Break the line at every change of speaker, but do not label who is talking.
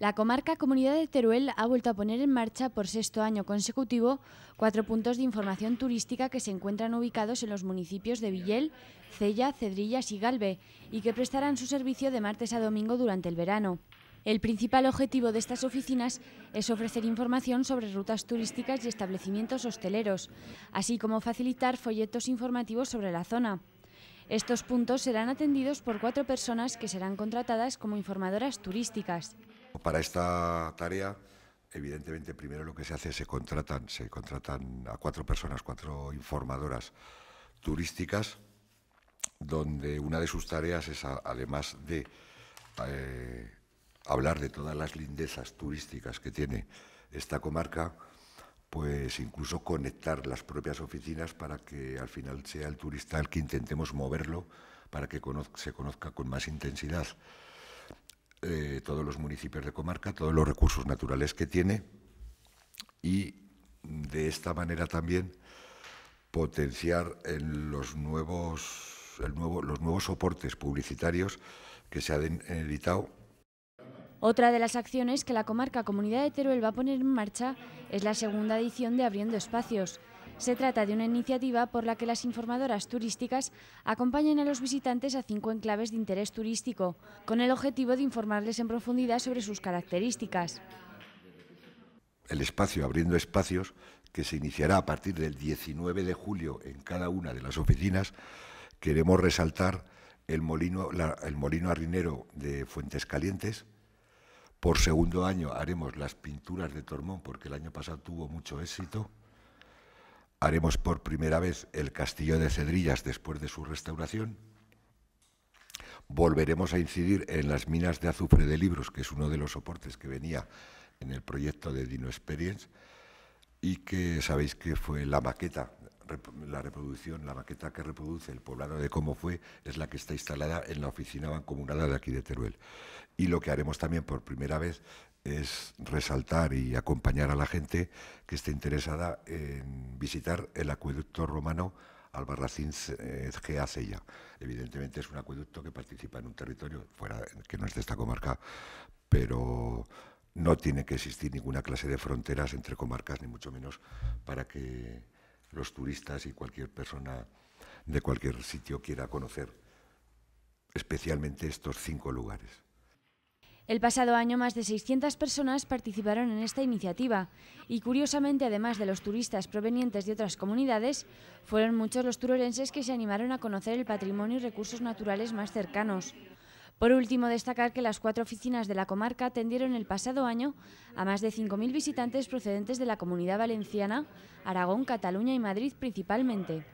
La comarca Comunidad de Teruel ha vuelto a poner en marcha por sexto año consecutivo cuatro puntos de información turística que se encuentran ubicados en los municipios de Villel, Cella, Cedrillas y Galve y que prestarán su servicio de martes a domingo durante el verano. El principal objetivo de estas oficinas es ofrecer información sobre rutas turísticas y establecimientos hosteleros, así como facilitar folletos informativos sobre la zona. Estos puntos serán atendidos por cuatro personas que serán contratadas como informadoras turísticas
para esta tarea, evidentemente, primero lo que se hace es se contratan, se contratan a cuatro personas, cuatro informadoras turísticas, donde una de sus tareas es, además de eh, hablar de todas las lindezas turísticas que tiene esta comarca, pues incluso conectar las propias oficinas para que al final sea el turista el que intentemos moverlo para que se conozca con más intensidad eh, todos los municipios de comarca, todos los recursos naturales que tiene y de esta manera también potenciar en los nuevos, los nuevos soportes publicitarios que se han editado
otra de las acciones que la comarca Comunidad de Teruel va a poner en marcha es la segunda edición de Abriendo Espacios, se trata de una iniciativa por la que las informadoras turísticas acompañan a los visitantes a cinco enclaves de interés turístico, con el objetivo de informarles en profundidad sobre sus características.
El espacio, abriendo espacios, que se iniciará a partir del 19 de julio en cada una de las oficinas, queremos resaltar el molino, el molino arrinero de Fuentes Calientes. Por segundo año haremos las pinturas de Tormón, porque el año pasado tuvo mucho éxito haremos por primera vez el castillo de Cedrillas después de su restauración. Volveremos a incidir en las minas de azufre de libros, que es uno de los soportes que venía en el proyecto de Dino Experience y que sabéis que fue la maqueta, la reproducción, la maqueta que reproduce el poblado de cómo fue, es la que está instalada en la oficina bancomunada de aquí de Teruel. Y lo que haremos también por primera vez es resaltar y acompañar a la gente que esté interesada en visitar el acueducto romano Albarracín eh, Gea Cella. Evidentemente es un acueducto que participa en un territorio que no es de esta comarca, pero no tiene que existir ninguna clase de fronteras entre comarcas, ni mucho menos para que los turistas y cualquier persona de cualquier sitio quiera conocer especialmente estos cinco lugares.
El pasado año más de 600 personas participaron en esta iniciativa y curiosamente además de los turistas provenientes de otras comunidades, fueron muchos los turolenses que se animaron a conocer el patrimonio y recursos naturales más cercanos. Por último, destacar que las cuatro oficinas de la comarca atendieron el pasado año a más de 5.000 visitantes procedentes de la comunidad valenciana, Aragón, Cataluña y Madrid principalmente.